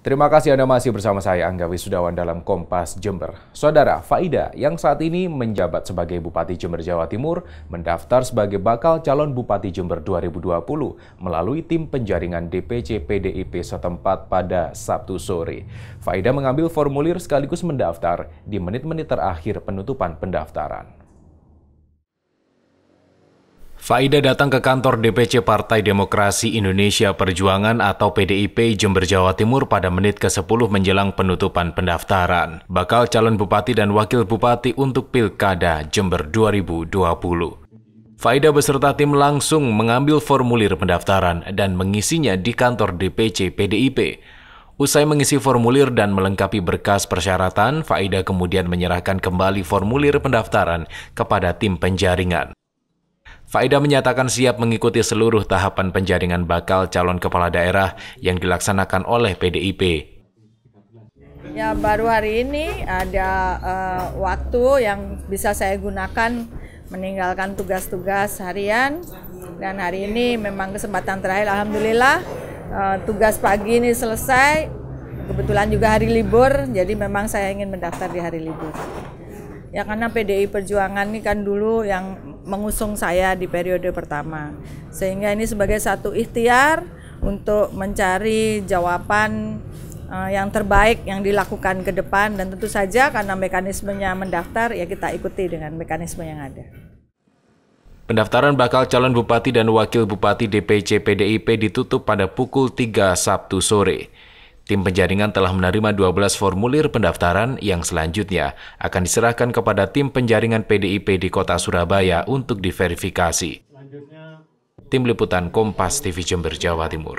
Terima kasih Anda masih bersama saya Angga Wisudawan dalam Kompas Jember. Saudara Faida yang saat ini menjabat sebagai Bupati Jember Jawa Timur mendaftar sebagai bakal calon Bupati Jember 2020 melalui tim penjaringan DPC PDIP setempat pada Sabtu sore. Faida mengambil formulir sekaligus mendaftar di menit-menit terakhir penutupan pendaftaran. Faida datang ke kantor DPC Partai Demokrasi Indonesia Perjuangan atau PDIP Jember Jawa Timur pada menit ke-10 menjelang penutupan pendaftaran. Bakal calon bupati dan wakil bupati untuk Pilkada Jember 2020. Faida beserta tim langsung mengambil formulir pendaftaran dan mengisinya di kantor DPC PDIP. Usai mengisi formulir dan melengkapi berkas persyaratan, Faida kemudian menyerahkan kembali formulir pendaftaran kepada tim penjaringan. Faida menyatakan siap mengikuti seluruh tahapan penjaringan bakal calon kepala daerah yang dilaksanakan oleh PDIP. Ya, baru hari ini ada uh, waktu yang bisa saya gunakan meninggalkan tugas-tugas harian dan hari ini memang kesempatan terakhir alhamdulillah uh, tugas pagi ini selesai. Kebetulan juga hari libur, jadi memang saya ingin mendaftar di hari libur ya karena PDI Perjuangan ini kan dulu yang mengusung saya di periode pertama sehingga ini sebagai satu ikhtiar untuk mencari jawaban eh, yang terbaik yang dilakukan ke depan dan tentu saja karena mekanismenya mendaftar ya kita ikuti dengan mekanisme yang ada. Pendaftaran bakal calon bupati dan wakil bupati DPC PDIP ditutup pada pukul 3 Sabtu sore. Tim penjaringan telah menerima 12 formulir pendaftaran yang selanjutnya akan diserahkan kepada tim penjaringan PDIP di Kota Surabaya untuk diverifikasi. Tim Liputan Kompas TV Jember, Jawa Timur.